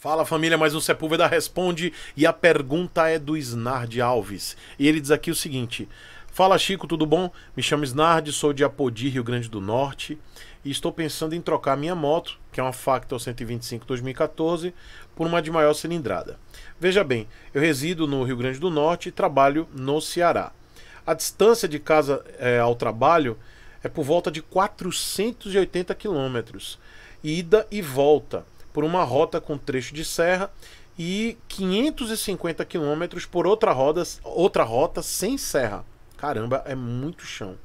Fala família, mais um Sepúlveda responde e a pergunta é do Snard Alves. E ele diz aqui o seguinte: Fala Chico, tudo bom? Me chamo Snard, sou de Apodi, Rio Grande do Norte e estou pensando em trocar minha moto, que é uma Factor 125 2014, por uma de maior cilindrada. Veja bem, eu resido no Rio Grande do Norte e trabalho no Ceará. A distância de casa é, ao trabalho é por volta de 480 quilômetros, ida e volta por uma rota com trecho de serra e 550 quilômetros por outra, roda, outra rota sem serra. Caramba, é muito chão.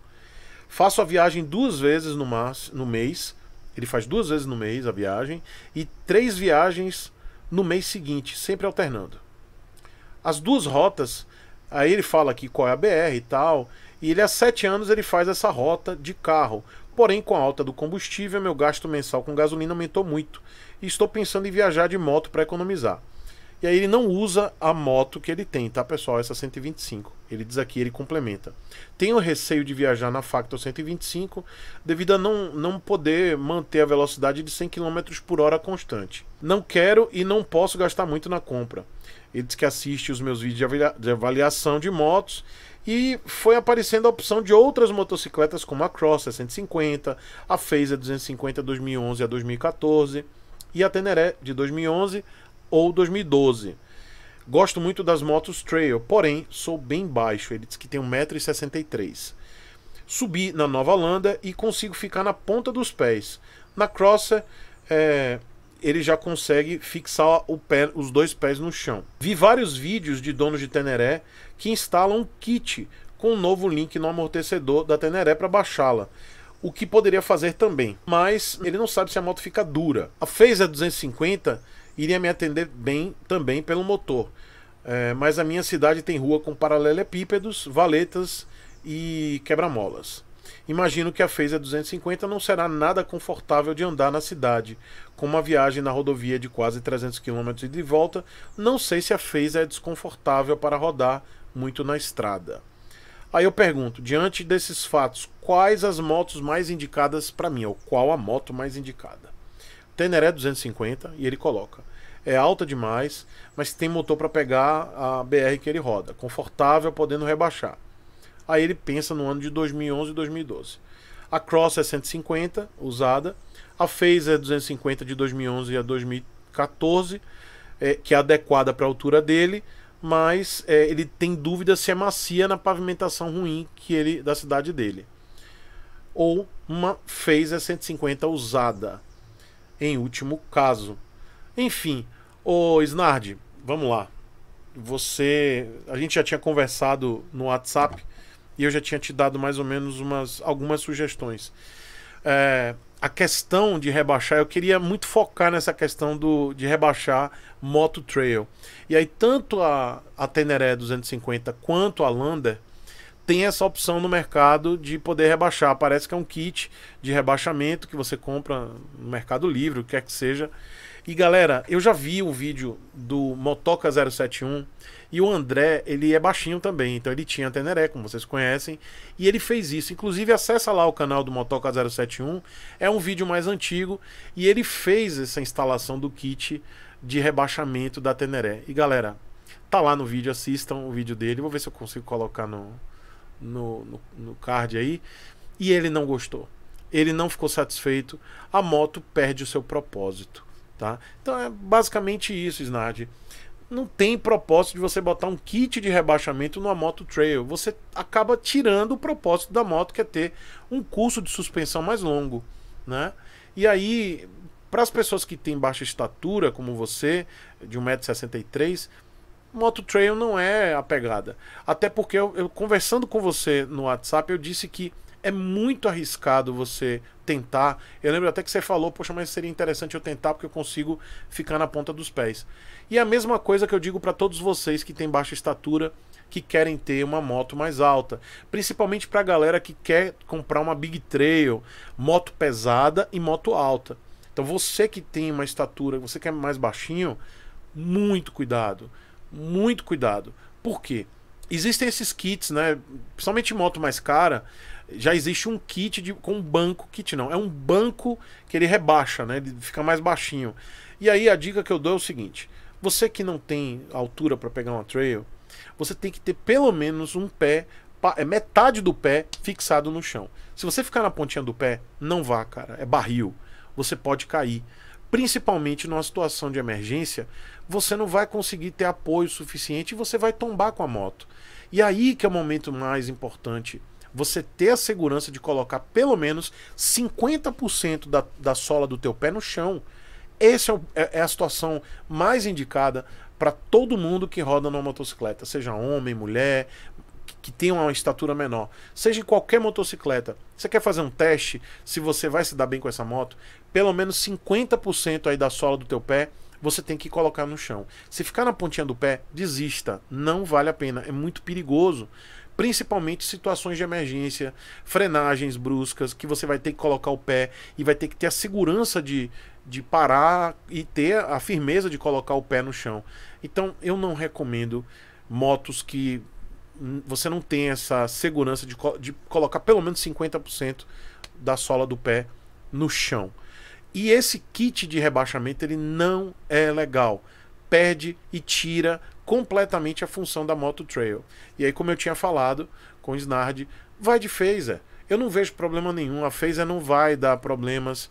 Faço a viagem duas vezes no, mar, no mês. Ele faz duas vezes no mês a viagem e três viagens no mês seguinte, sempre alternando. As duas rotas, aí ele fala aqui qual é a BR e tal, e ele há sete anos ele faz essa rota de carro Porém, com a alta do combustível, meu gasto mensal com gasolina aumentou muito e estou pensando em viajar de moto para economizar. E aí ele não usa a moto que ele tem, tá pessoal? Essa 125. Ele diz aqui, ele complementa. Tenho receio de viajar na Factor 125 devido a não, não poder manter a velocidade de 100 km por hora constante. Não quero e não posso gastar muito na compra. Ele disse que assiste os meus vídeos de, avaliação de motos e foi aparecendo a opção de outras motocicletas como a Cross 650, a Phaser 250 2011 a 2014 e a Teneré de 2011 ou 2012. Gosto muito das motos trail, porém sou bem baixo, ele diz que tem 1,63m. Subi na Nova Holanda e consigo ficar na ponta dos pés. Na Crosser é, ele já consegue fixar pé, os dois pés no chão. Vi vários vídeos de donos de Teneré que instalam um kit com um novo link no amortecedor da Teneré para baixá-la. O que poderia fazer também, mas ele não sabe se a moto fica dura. A Phaser 250 iria me atender bem também pelo motor, é, mas a minha cidade tem rua com paralelepípedos, valetas e quebra-molas. Imagino que a Feza 250 não será nada confortável de andar na cidade. Com uma viagem na rodovia de quase 300 km e de volta, não sei se a Feza é desconfortável para rodar muito na estrada. Aí eu pergunto, diante desses fatos, quais as motos mais indicadas para mim? Ou qual a moto mais indicada? Teneré 250 e ele coloca é alta demais, mas tem motor para pegar a BR que ele roda, confortável, podendo rebaixar. Aí ele pensa no ano de 2011 e 2012. A Cross é 150 usada, a Phaser 250 é de 2011 a 2014, é, que é adequada para a altura dele, mas é, ele tem dúvida se é macia na pavimentação ruim que ele da cidade dele. Ou uma Phaser 150 usada, em último caso. Enfim, o Snard, vamos lá. Você, a gente já tinha conversado no WhatsApp e eu já tinha te dado mais ou menos umas, algumas sugestões. É, a questão de rebaixar, eu queria muito focar nessa questão do, de rebaixar moto trail. E aí, tanto a, a Teneré 250 quanto a Lander tem essa opção no mercado de poder rebaixar. Parece que é um kit de rebaixamento que você compra no Mercado Livre, o que quer que seja. E galera, eu já vi o vídeo do Motoca 071 e o André, ele é baixinho também, então ele tinha Teneré, como vocês conhecem, e ele fez isso. Inclusive, acessa lá o canal do Motoca 071, é um vídeo mais antigo e ele fez essa instalação do kit de rebaixamento da Teneré. E galera, tá lá no vídeo, assistam o vídeo dele, vou ver se eu consigo colocar no, no, no, no card aí. E ele não gostou ele não ficou satisfeito, a moto perde o seu propósito. Tá? Então é basicamente isso, Snard. Não tem propósito de você botar um kit de rebaixamento numa moto trail. Você acaba tirando o propósito da moto, que é ter um curso de suspensão mais longo. Né? E aí, para as pessoas que têm baixa estatura, como você, de 1,63m, moto trail não é a pegada. Até porque eu, eu conversando com você no WhatsApp, eu disse que é muito arriscado você tentar. Eu lembro até que você falou, poxa, mas seria interessante eu tentar porque eu consigo ficar na ponta dos pés. E a mesma coisa que eu digo para todos vocês que têm baixa estatura, que querem ter uma moto mais alta, principalmente para a galera que quer comprar uma Big Trail, moto pesada e moto alta. Então você que tem uma estatura, você quer é mais baixinho, muito cuidado, muito cuidado. Por quê? Existem esses kits, né? Principalmente moto mais cara, já existe um kit de, com um banco, kit não, é um banco que ele rebaixa, né? Ele fica mais baixinho. E aí a dica que eu dou é o seguinte: você que não tem altura para pegar uma trail, você tem que ter pelo menos um pé, é metade do pé fixado no chão. Se você ficar na pontinha do pé, não vá, cara, é barril. Você pode cair. Principalmente numa situação de emergência, você não vai conseguir ter apoio suficiente e você vai tombar com a moto. E aí que é o momento mais importante você ter a segurança de colocar pelo menos 50% da, da sola do teu pé no chão. Essa é, é, é a situação mais indicada para todo mundo que roda numa motocicleta, seja homem, mulher, que tenha uma estatura menor, seja em qualquer motocicleta, você quer fazer um teste se você vai se dar bem com essa moto, pelo menos 50% aí da sola do teu pé você tem que colocar no chão. Se ficar na pontinha do pé, desista, não vale a pena, é muito perigoso principalmente situações de emergência, frenagens bruscas, que você vai ter que colocar o pé e vai ter que ter a segurança de, de parar e ter a firmeza de colocar o pé no chão. Então eu não recomendo motos que você não tem essa segurança de, de colocar pelo menos 50% da sola do pé no chão. E esse kit de rebaixamento ele não é legal perde e tira completamente a função da moto trail. E aí, como eu tinha falado com o Snard, vai de phaser. Eu não vejo problema nenhum, a phaser não vai dar problemas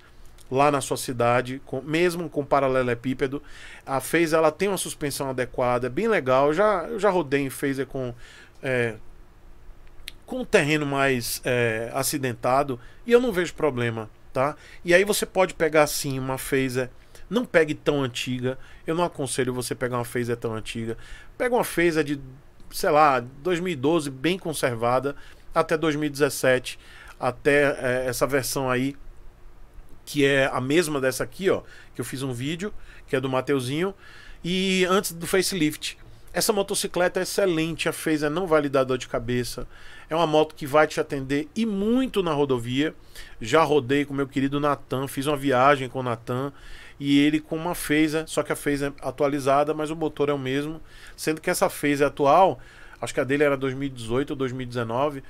lá na sua cidade, com, mesmo com paralelepípedo. A phaser ela tem uma suspensão adequada, é bem legal. Eu já, eu já rodei em phaser com. É, com um terreno mais é, acidentado e eu não vejo problema, tá? E aí você pode pegar sim uma phaser não pegue tão antiga. Eu não aconselho você pegar uma phaser tão antiga. Pega uma phaser de, sei lá, 2012, bem conservada, até 2017, até é, essa versão aí, que é a mesma dessa aqui, ó, que eu fiz um vídeo, que é do Mateuzinho, e antes do facelift. Essa motocicleta é excelente, a Phaser não vai lhe dar dor de cabeça. É uma moto que vai te atender e muito na rodovia. Já rodei com meu querido Natan, fiz uma viagem com o Natan e ele com uma phaser, só que a phaser é atualizada, mas o motor é o mesmo, sendo que essa phaser atual, acho que a dele era 2018 ou 2019,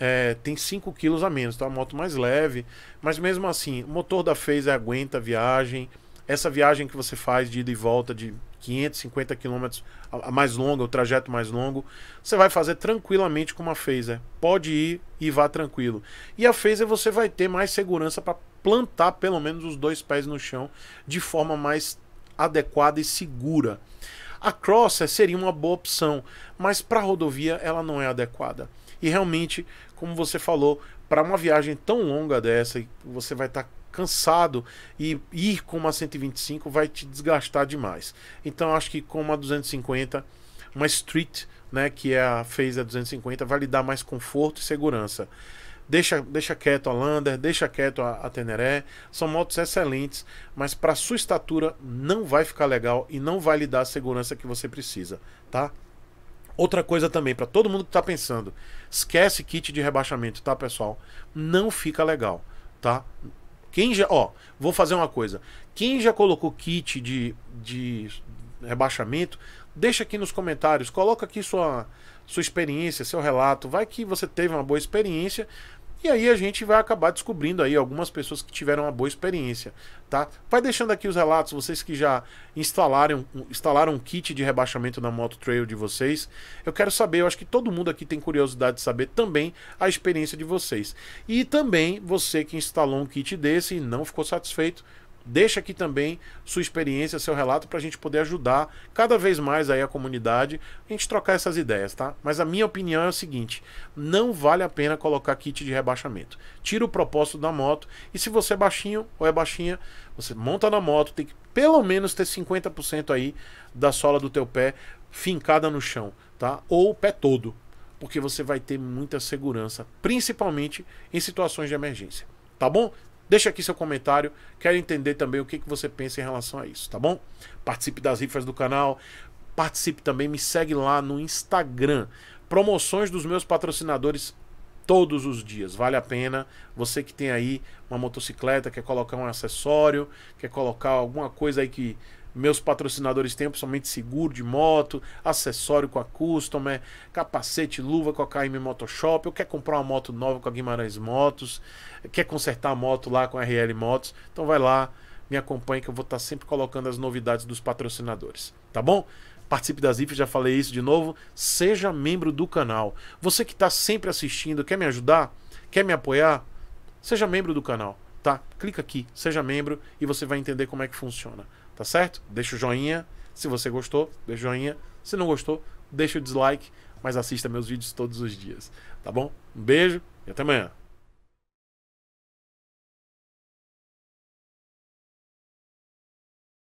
é, tem 5 kg a menos, então uma moto mais leve, mas mesmo assim, o motor da phaser aguenta a viagem, essa viagem que você faz de ida e volta de 550 quilômetros, a mais longa, o trajeto mais longo, você vai fazer tranquilamente com uma phaser. Pode ir e vá tranquilo. E a phaser você vai ter mais segurança para plantar pelo menos os dois pés no chão de forma mais adequada e segura. A Crosser seria uma boa opção, mas para rodovia ela não é adequada. E realmente, como você falou, para uma viagem tão longa dessa, você vai estar tá cansado e ir com uma 125 vai te desgastar demais. Então acho que com uma 250, uma Street, né, que é a fez a 250, vai lhe dar mais conforto e segurança. Deixa, deixa quieto a Lander, deixa quieto a, a Teneré. São motos excelentes, mas para sua estatura não vai ficar legal e não vai lhe dar a segurança que você precisa, tá? Outra coisa também, para todo mundo que está pensando, esquece kit de rebaixamento, tá, pessoal? Não fica legal, tá? Quem já. Ó, vou fazer uma coisa. Quem já colocou kit de, de rebaixamento, deixa aqui nos comentários, coloca aqui sua, sua experiência, seu relato. Vai que você teve uma boa experiência e aí a gente vai acabar descobrindo aí algumas pessoas que tiveram uma boa experiência, tá? Vai deixando aqui os relatos, vocês que já instalaram, instalaram um kit de rebaixamento na Moto Trail de vocês. Eu quero saber, eu acho que todo mundo aqui tem curiosidade de saber também a experiência de vocês. E também você que instalou um kit desse e não ficou satisfeito, Deixa aqui também sua experiência, seu relato, para a gente poder ajudar cada vez mais aí a comunidade, a gente trocar essas ideias, tá? Mas a minha opinião é o seguinte: não vale a pena colocar kit de rebaixamento. Tira o propósito da moto e se você é baixinho ou é baixinha, você monta na moto, tem que pelo menos ter 50% aí da sola do teu pé fincada no chão, tá? Ou o pé todo, porque você vai ter muita segurança, principalmente em situações de emergência. Tá bom? Deixa aqui seu comentário, quero entender também o que, que você pensa em relação a isso, tá bom? Participe das rifas do canal, participe também, me segue lá no Instagram. Promoções dos meus patrocinadores todos os dias, vale a pena. Você que tem aí uma motocicleta, quer colocar um acessório, quer colocar alguma coisa aí que meus patrocinadores têm principalmente seguro de moto, acessório com a Custom, é, capacete, luva com a KM Motoshop. Eu quero comprar uma moto nova com a Guimarães Motos, quer consertar a moto lá com a RL Motos. Então vai lá, me acompanhe que eu vou estar tá sempre colocando as novidades dos patrocinadores, tá bom? Participe das IFs, já falei isso de novo. Seja membro do canal. Você que está sempre assistindo, quer me ajudar? Quer me apoiar? Seja membro do canal, tá? Clica aqui, seja membro e você vai entender como é que funciona. Tá certo? Deixa o joinha. Se você gostou, deixa o joinha. Se não gostou, deixa o dislike. Mas assista meus vídeos todos os dias. Tá bom? Um beijo e até amanhã.